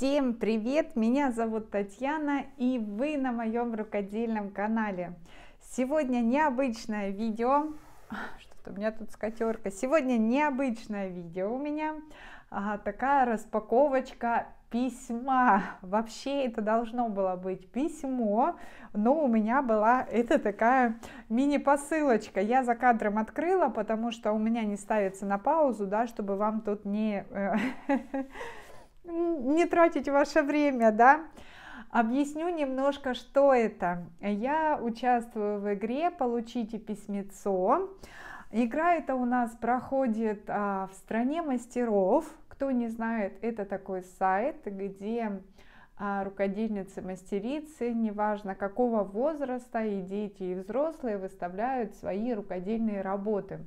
Всем привет! Меня зовут Татьяна и вы на моем рукодельном канале. Сегодня необычное видео. А, что-то у меня тут скатерка. Сегодня необычное видео у меня. А, такая распаковочка письма. Вообще это должно было быть письмо, но у меня была это такая мини-посылочка. Я за кадром открыла, потому что у меня не ставится на паузу, да, чтобы вам тут не э, не тратить ваше время, да. Объясню немножко, что это. Я участвую в игре «Получите письмецо». Игра эта у нас проходит а, в стране мастеров. Кто не знает, это такой сайт, где а, рукодельницы, мастерицы, неважно какого возраста, и дети, и взрослые выставляют свои рукодельные работы.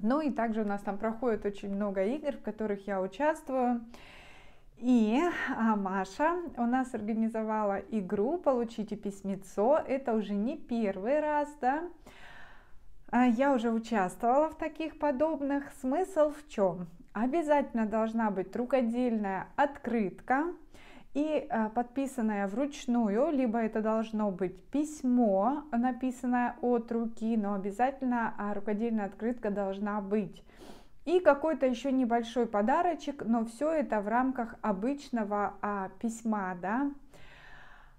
Ну и также у нас там проходит очень много игр, в которых я участвую. И а, Маша у нас организовала игру «Получите письмецо». Это уже не первый раз, да? А, я уже участвовала в таких подобных. Смысл в чем? Обязательно должна быть рукодельная открытка и а, подписанная вручную, либо это должно быть письмо, написанное от руки, но обязательно рукодельная открытка должна быть и какой-то еще небольшой подарочек, но все это в рамках обычного а, письма, да.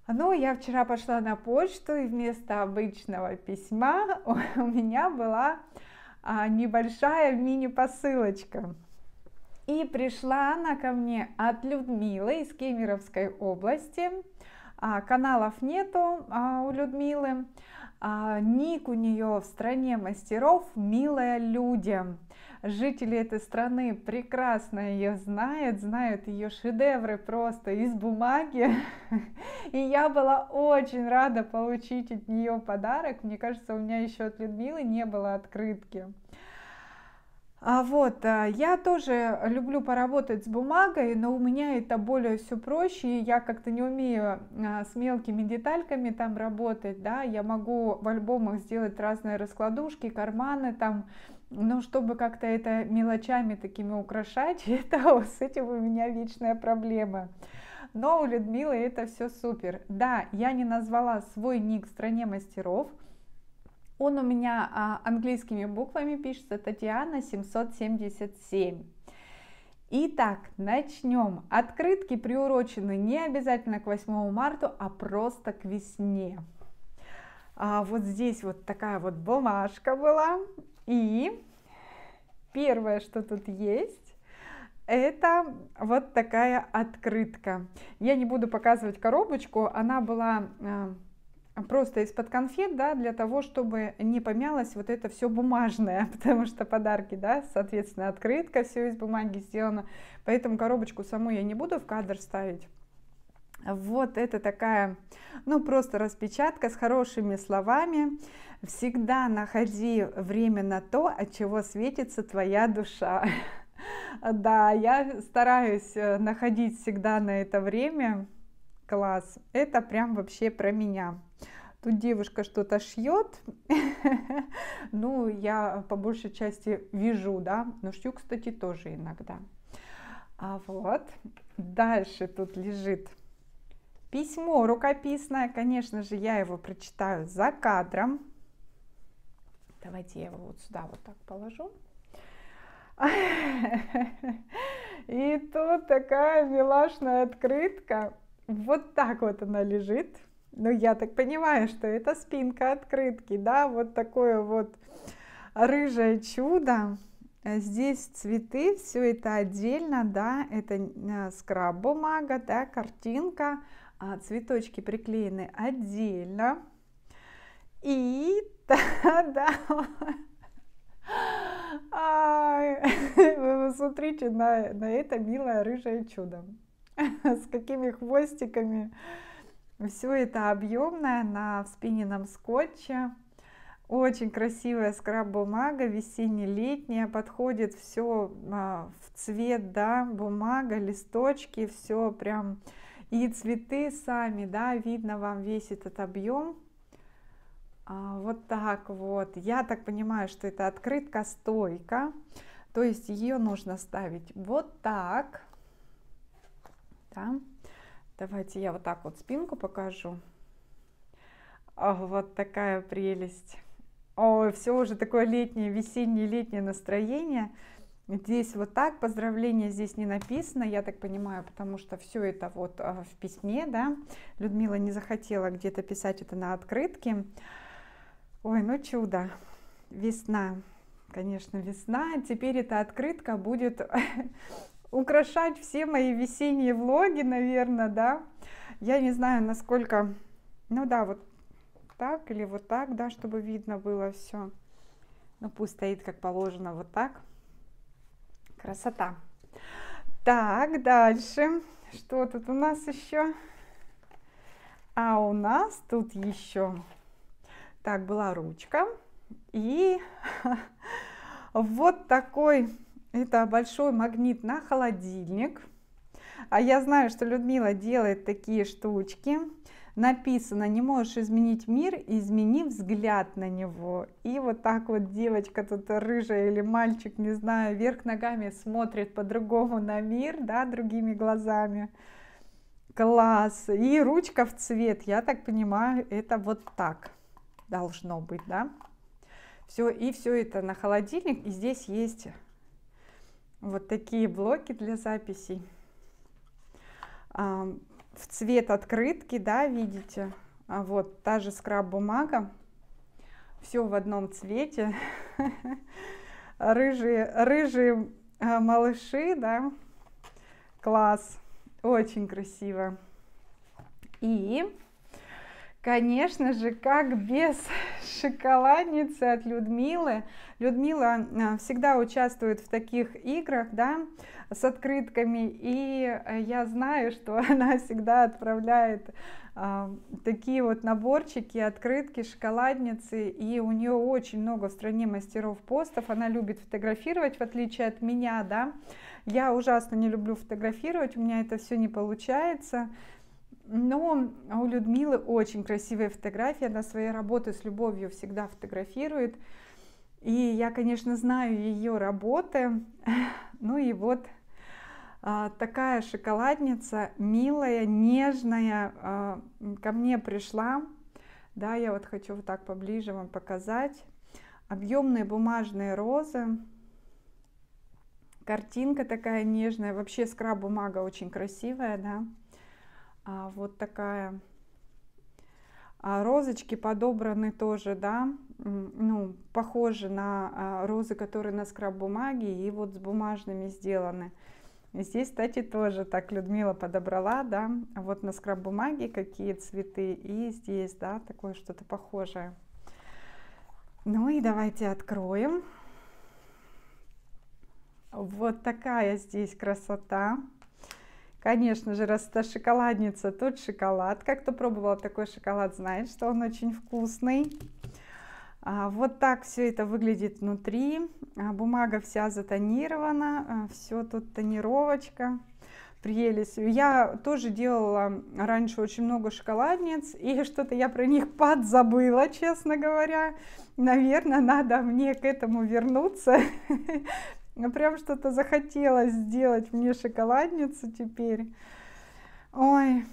Но ну, я вчера пошла на почту, и вместо обычного письма у меня была а, небольшая мини-посылочка. И пришла она ко мне от Людмилы из Кемеровской области. А, каналов нету а, у Людмилы. А, ник у нее в стране мастеров «Милая людям». Жители этой страны прекрасно ее знают, знают ее шедевры просто из бумаги. И я была очень рада получить от нее подарок. Мне кажется, у меня еще от Людмилы не было открытки. А вот, а, я тоже люблю поработать с бумагой, но у меня это более все проще, и я как-то не умею а, с мелкими детальками там работать, да, я могу в альбомах сделать разные раскладушки, карманы там, но чтобы как-то это мелочами такими украшать, это с этим у меня вечная проблема. Но у Людмилы это все супер. Да, я не назвала свой ник в стране мастеров – он у меня а, английскими буквами пишется Татьяна 777. Итак, начнем. Открытки приурочены не обязательно к 8 марта, а просто к весне. А вот здесь вот такая вот бумажка была. И первое, что тут есть, это вот такая открытка. Я не буду показывать коробочку, она была а, просто из-под конфет, да, для того, чтобы не помялось вот это все бумажное, потому что подарки, да, соответственно, открытка, все из бумаги сделано, поэтому коробочку саму я не буду в кадр ставить. Вот это такая, ну просто распечатка с хорошими словами. Всегда находи время на то, от чего светится твоя душа. Да, я стараюсь э, находить всегда на это время, Класс, это прям вообще про меня. Тут девушка что-то шьет, ну, я по большей части вижу, да, но шью, кстати, тоже иногда. А вот, дальше тут лежит письмо рукописное, конечно же, я его прочитаю за кадром. Давайте я его вот сюда вот так положу. И тут такая милашная открытка. Вот так вот она лежит. Ну, я так понимаю, что это спинка открытки, да, вот такое вот рыжее чудо. Здесь цветы, все это отдельно, да, это а, скраб-бумага, да, картинка, а цветочки приклеены отдельно. И, да, да, смотрите на, на это милое рыжее чудо. с какими хвостиками. Все это объемное на вспиненном скотче. Очень красивая скраб-бумага, весенне-летняя, подходит все а, в цвет, да, бумага, листочки, все прям. И цветы сами, да, видно вам весь этот объем. А, вот так вот. Я так понимаю, что это открытка-стойка. То есть ее нужно ставить вот так. Да? Давайте я вот так вот спинку покажу. О, вот такая прелесть. Ой, все уже такое летнее, весеннее, летнее настроение. Здесь вот так, поздравление здесь не написано, я так понимаю, потому что все это вот э, в письме, да. Людмила не захотела где-то писать это на открытке. Ой, ну чудо. Весна, конечно, весна. Теперь эта открытка будет украшать все мои весенние влоги, наверное, да. Я не знаю, насколько, ну да, вот так или вот так, да, чтобы видно было все. Ну пусть стоит как положено вот так. Красота. Так, дальше. Что тут у нас еще? А у нас тут еще. Так, была ручка. И вот такой это большой магнит на холодильник. А я знаю, что Людмила делает такие штучки. Написано, не можешь изменить мир, измени взгляд на него. И вот так вот девочка тут рыжая или мальчик, не знаю, вверх ногами смотрит по-другому на мир, да, другими глазами. Класс! И ручка в цвет, я так понимаю, это вот так должно быть, да? Все, и все это на холодильник, и здесь есть вот такие блоки для записей. А, в цвет открытки, да, видите, а вот та же скраб-бумага, все в одном цвете. Рыжие, рыжие а, малыши, да, класс, очень красиво. И Конечно же, как без шоколадницы от Людмилы. Людмила а, всегда участвует в таких играх, да, с открытками, и э, я знаю, что она всегда отправляет а, такие вот наборчики, открытки, шоколадницы, и у нее очень много в стране мастеров постов, она любит фотографировать, в отличие от меня, да, я ужасно не люблю фотографировать, у меня это все не получается, но у Людмилы очень красивые фотографии, она свои работы с любовью всегда фотографирует. И я, конечно, знаю ее работы. Ну и вот а, такая шоколадница, милая, нежная, а, ко мне пришла. Да, я вот хочу вот так поближе вам показать. Объемные бумажные розы. Картинка такая нежная. Вообще скраб бумага очень красивая, да а, вот такая. А розочки подобраны тоже, да, ну, похожи на а, розы, которые на скраб бумаги и вот с бумажными сделаны. Здесь, кстати, тоже так Людмила подобрала, да, вот на скраб-бумаге какие цветы, и здесь, да, такое что-то похожее. Ну и давайте откроем. Вот такая здесь красота. Конечно же, раз это шоколадница, тут шоколад. Как кто пробовал такой шоколад, знает, что он очень вкусный. А, вот так все это выглядит внутри. А, бумага вся затонирована, а, все тут тонировочка. Прелесть. Я тоже делала раньше очень много шоколадниц, и что-то я про них подзабыла, честно говоря. Наверное, надо мне к этому вернуться, Ну, прям что-то захотелось сделать мне шоколадницу теперь. Ой,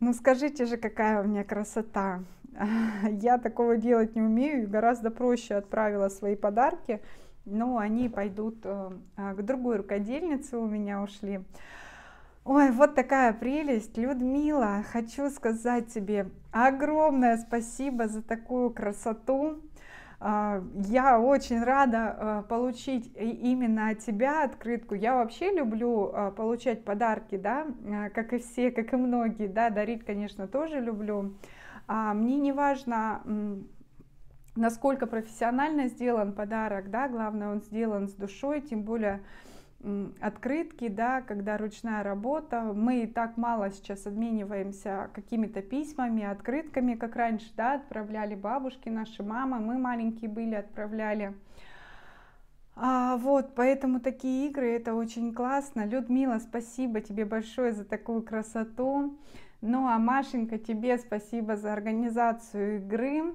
ну скажите же, какая у меня красота. Я такого делать не умею гораздо проще отправила свои подарки. Но они пойдут э, а, к другой рукодельнице у меня ушли. Ой, вот такая прелесть. Людмила, хочу сказать тебе огромное спасибо за такую красоту. А, я очень рада а, получить именно от тебя открытку. Я вообще люблю а, получать подарки, да, как и все, как и многие, да, дарить, конечно, тоже люблю. Мне не важно, насколько профессионально сделан подарок, да, главное, он сделан с душой, тем более открытки, да, когда ручная работа. Мы и так мало сейчас обмениваемся какими-то письмами, открытками, как раньше, да, отправляли бабушки, наши мамы, мы маленькие были, отправляли. А, вот, поэтому такие игры, это очень классно. Людмила, спасибо тебе большое за такую красоту. Ну а Машенька, тебе спасибо за организацию игры.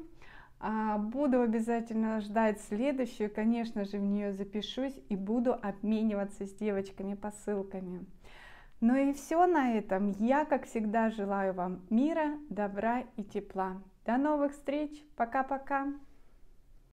А, буду обязательно ждать следующую, конечно же, в нее запишусь и буду обмениваться с девочками посылками. Ну и все на этом. Я, как всегда, желаю вам мира, добра и тепла. До новых встреч. Пока-пока.